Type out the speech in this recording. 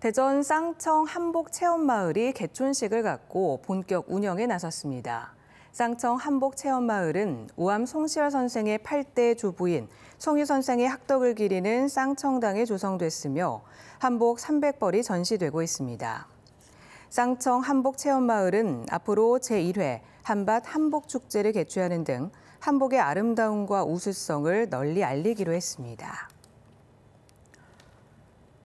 대전 쌍청 한복 체험마을이 개촌식을 갖고 본격 운영에 나섰습니다. 쌍청 한복 체험마을은 우암 송시열 선생의 8대 조부인 송유 선생의 학덕을 기리는 쌍청당에 조성됐으며 한복 300벌이 전시되고 있습니다. 쌍청 한복 체험마을은 앞으로 제1회 한밭 한복축제를 개최하는 등 한복의 아름다움과 우수성을 널리 알리기로 했습니다.